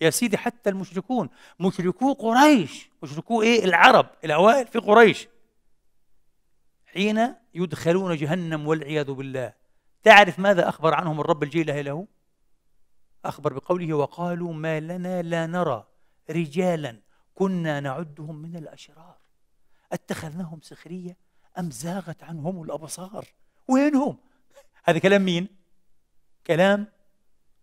يا سيدي حتى المشركون مشركو قريش مشركو ايه العرب الاوائل في قريش حين يدخلون جهنم والعياذ بالله تعرف ماذا اخبر عنهم الرب الجيل له اخبر بقوله وقالوا ما لنا لا نرى رجالا كنا نعدهم من الاشرار اتخذناهم سخريه ام زاغت عنهم الابصار وينهم هذا كلام مين كلام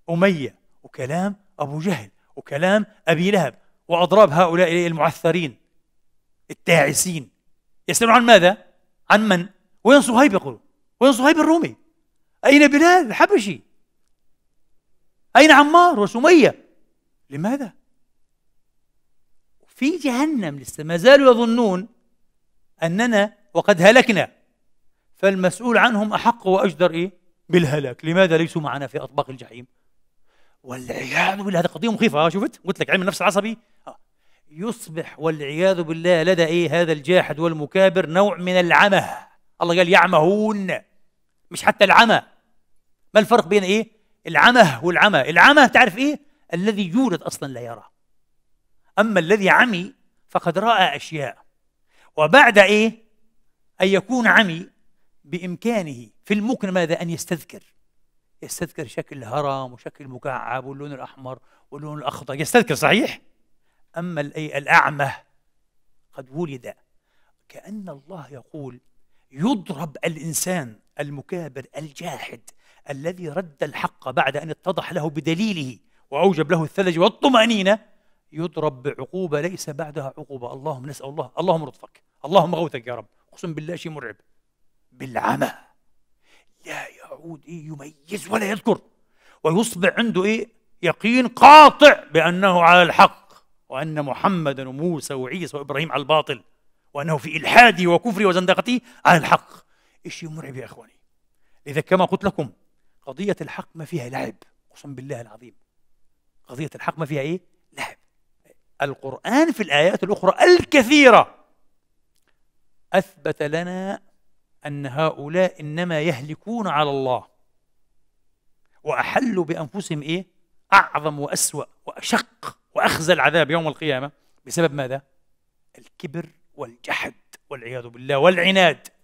اميه وكلام ابو جهل وكلام أبي لهب وأضراب هؤلاء المعثرين التاعسين يسألون عن ماذا؟ عن من؟ وين صهيب يقول؟ وين صهيب الرومي؟ أين بلال الحبشي؟ أين عمار وسمية؟ لماذا؟ في جهنم لسه ما زالوا يظنون أننا وقد هلكنا فالمسؤول عنهم أحق وأجدر إيه؟ بالهلاك لماذا ليسوا معنا في أطباق الجحيم؟ والعياذ بالله هذه قضيه مخيفه آه، شفت قلت لك علم النفس العصبي آه. يصبح والعياذ بالله لدى إيه هذا الجاحد والمكابر نوع من العمى الله قال يعمهون مش حتى العمى ما الفرق بين ايه العمى والعمى العمى تعرف ايه الذي يولد اصلا لا يرى اما الذي عمي فقد راى اشياء وبعد ايه ان يكون عمي بامكانه في المكن ماذا ان يستذكر يستذكر شكل الهرم وشكل المكعب واللون الأحمر واللون الأخضر يستذكر صحيح أما الأعمى قد ولد كأن الله يقول يضرب الإنسان المكابر الجاحد الذي رد الحق بعد أن اتضح له بدليله وأوجب له الثلج والطمأنينة يضرب بعقوبة ليس بعدها عقوبة اللهم نسأل الله اللهم لطفك اللهم غوثك يا رب أقسم بالله شيء مرعب بالعمى داود إيه يميز ولا يذكر ويصبح عنده إيه يقين قاطع بأنه على الحق وأن محمدا وموسى وعيسى وإبراهيم على الباطل وأنه في إلحاده وكفره وزندقته على الحق شيء مرعب يا إخواني إذا كما قلت لكم قضية الحق ما فيها لعب أقسم بالله العظيم قضية الحق ما فيها إيه؟ لعب القرآن في الآيات الأخرى الكثيرة أثبت لنا أن هؤلاء إنما يهلكون على الله وأحلوا بأنفسهم إيه؟ أعظم وأسوأ وأشق وأخزى العذاب يوم القيامة بسبب ماذا؟ الكبر والجحد والعياذ بالله والعناد